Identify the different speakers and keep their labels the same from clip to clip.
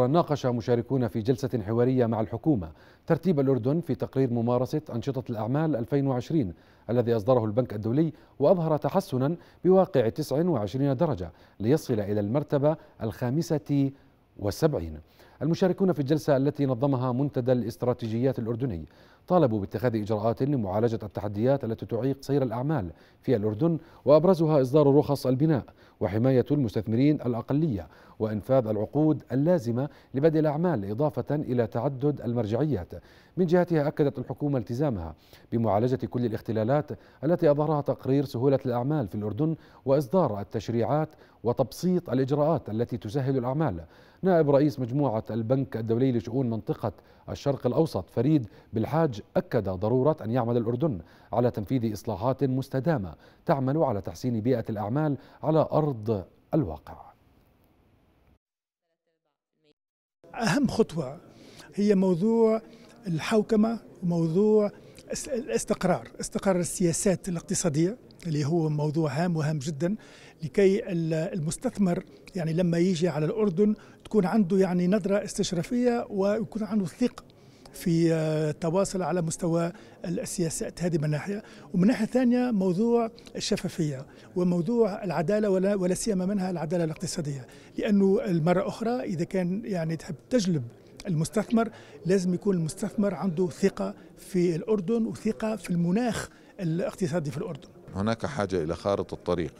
Speaker 1: ناقش مشاركون في جلسة حوارية مع الحكومة ترتيب الأردن في تقرير ممارسة أنشطة الأعمال 2020 الذي أصدره البنك الدولي وأظهر تحسنا بواقع 29 درجة ليصل إلى المرتبة الخامسة وسبعين المشاركون في الجلسة التي نظمها منتدى الاستراتيجيات الأردني طالبوا باتخاذ إجراءات لمعالجة التحديات التي تعيق سير الأعمال في الأردن وأبرزها إصدار رخص البناء وحماية المستثمرين الأقلية وإنفاذ العقود اللازمة لبدء الأعمال إضافة إلى تعدد المرجعيات من جهتها أكدت الحكومة التزامها بمعالجة كل الاختلالات التي أظهرها تقرير سهولة الأعمال في الأردن وإصدار التشريعات وتبسيط الإجراءات التي تسهل الأعمال نائب رئيس مجموعة البنك الدولي لشؤون منطقة الشرق الأوسط فريد بالحاج أكد ضرورة أن يعمل الأردن على تنفيذ إصلاحات مستدامة تعمل على تحسين بيئة الأعمال على أرض الواقع
Speaker 2: أهم خطوة هي موضوع الحوكمة وموضوع الاستقرار استقرار السياسات الاقتصادية اللي هو موضوع هام وهام جدا لكي المستثمر يعني لما يجي على الأردن تكون عنده يعني نظرة استشرافية ويكون عنده ثقة في التواصل آه، على مستوى السياسات هذه من ناحيه ومن ناحيه ثانيه موضوع الشفافيه وموضوع العداله ولا, ولا سيما منها العداله الاقتصاديه لانه المره اخرى اذا كان يعني تحب تجلب المستثمر لازم يكون المستثمر عنده ثقه في الاردن وثقه في المناخ الاقتصادي في الاردن
Speaker 3: هناك حاجة إلى خارطة الطريق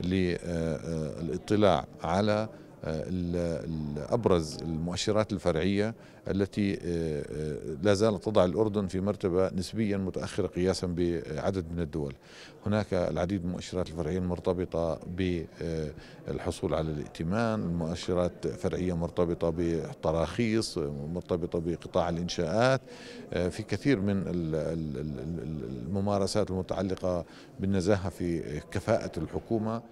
Speaker 3: للاطلاع على أبرز المؤشرات الفرعية التي آه، آه، لا زالت تضع الأردن في مرتبة نسبيا متأخرة قياسا بعدد من الدول هناك العديد من المؤشرات الفرعية المرتبطة بالحصول على الائتمان مؤشرات فرعية مرتبطة بالتراخيص مرتبطة بقطاع الإنشاءات آه، في كثير من الممارسات المتعلقة بالنزاهة في كفاءة الحكومة